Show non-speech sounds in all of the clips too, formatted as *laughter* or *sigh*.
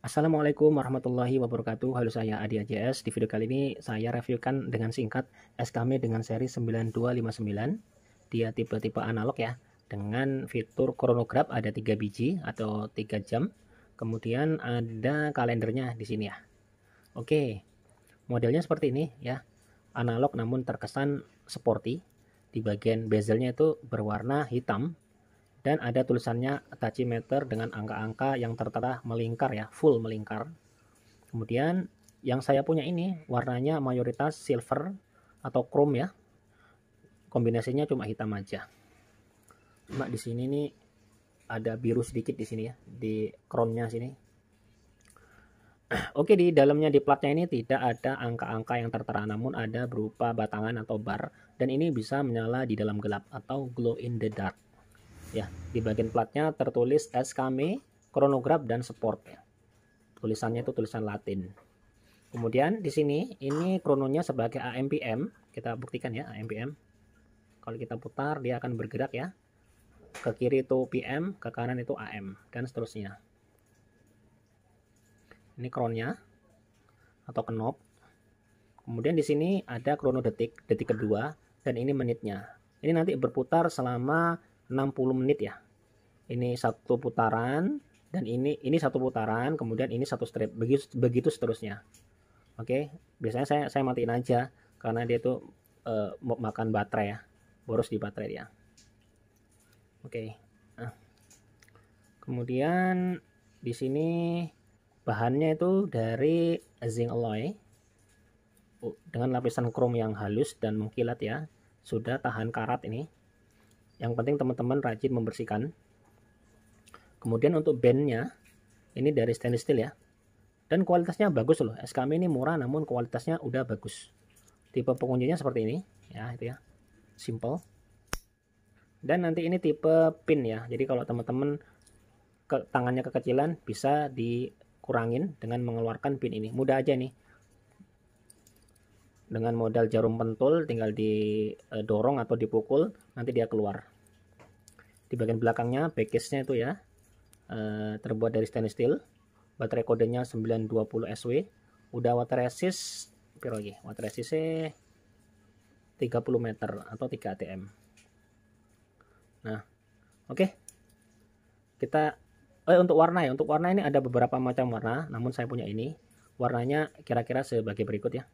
Assalamualaikum warahmatullahi wabarakatuh. Halo saya Adi AJS. Di video kali ini saya reviewkan dengan singkat SKM dengan seri 9259. Dia tipe-tipe analog ya. Dengan fitur chronograph ada 3 biji atau 3 jam. Kemudian ada kalendernya di sini ya. Oke. Modelnya seperti ini ya. Analog namun terkesan sporty. Di bagian bezelnya itu berwarna hitam dan ada tulisannya tachimeter dengan angka-angka yang tertera melingkar ya, full melingkar. Kemudian yang saya punya ini warnanya mayoritas silver atau chrome ya. Kombinasinya cuma hitam aja. Cuma di sini nih ada biru sedikit di sini ya, di chrome-nya sini. *clears throat* Oke, di dalamnya di platnya ini tidak ada angka-angka yang tertera namun ada berupa batangan atau bar dan ini bisa menyala di dalam gelap atau glow in the dark. Ya, di bagian platnya tertulis SKM, e, kronograf dan support ya. Tulisannya itu tulisan Latin. Kemudian di sini ini krononya sebagai AMPM, kita buktikan ya AMPM. Kalau kita putar dia akan bergerak ya. Ke kiri itu PM, ke kanan itu AM dan seterusnya. Ini kronnya atau knob. Kemudian di sini ada krono detik, detik kedua dan ini menitnya. Ini nanti berputar selama 60 menit ya ini satu putaran dan ini ini satu putaran kemudian ini satu strip begitu begitu seterusnya oke biasanya saya saya matiin aja karena dia tuh uh, makan baterai ya boros di baterai dia oke nah. kemudian di sini bahannya itu dari zinc alloy dengan lapisan krom yang halus dan mengkilat ya sudah tahan karat ini yang penting teman-teman rajin membersihkan. Kemudian untuk bandnya, ini dari stainless steel ya. Dan kualitasnya bagus loh. SKM ini murah namun kualitasnya udah bagus. Tipe penguncinya seperti ini, ya itu ya. Simple. Dan nanti ini tipe pin ya. Jadi kalau teman-teman ke, tangannya kekecilan bisa dikurangin dengan mengeluarkan pin ini. Mudah aja nih dengan modal jarum pentul tinggal didorong atau dipukul nanti dia keluar di bagian belakangnya backcase nya itu ya eh, terbuat dari stainless steel baterai kodenya 920 SW udah water resist piro lagi water resist 30 meter atau 3 ATM nah oke okay. kita eh untuk warna ya untuk warna ini ada beberapa macam warna namun saya punya ini warnanya kira-kira sebagai berikut ya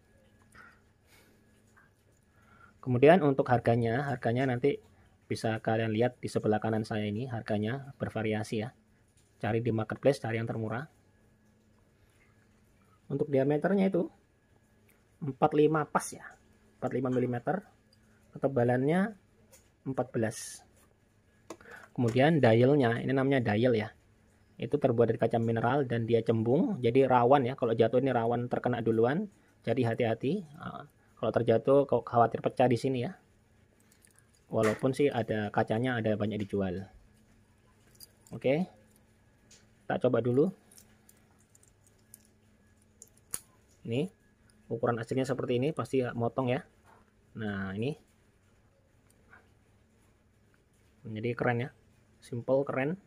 Kemudian untuk harganya, harganya nanti bisa kalian lihat di sebelah kanan saya ini harganya bervariasi ya. Cari di marketplace, cari yang termurah. Untuk diameternya itu 45 pas ya. 45 mm. Ketebalannya 14. Kemudian dialnya, ini namanya dial ya. Itu terbuat dari kaca mineral dan dia cembung, jadi rawan ya. Kalau jatuh ini rawan terkena duluan, jadi hati-hati. Ah, kalau terjatuh kok khawatir pecah di sini ya walaupun sih ada kacanya ada banyak dijual oke okay. kita coba dulu ini ukuran aslinya seperti ini pasti motong ya nah ini menjadi keren ya simple keren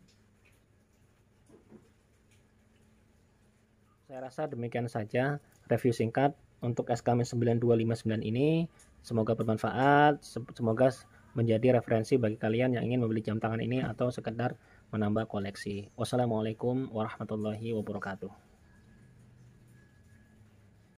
saya rasa demikian saja review singkat untuk SKM 9259 ini. Semoga bermanfaat, semoga menjadi referensi bagi kalian yang ingin membeli jam tangan ini atau sekedar menambah koleksi. Wassalamualaikum warahmatullahi wabarakatuh.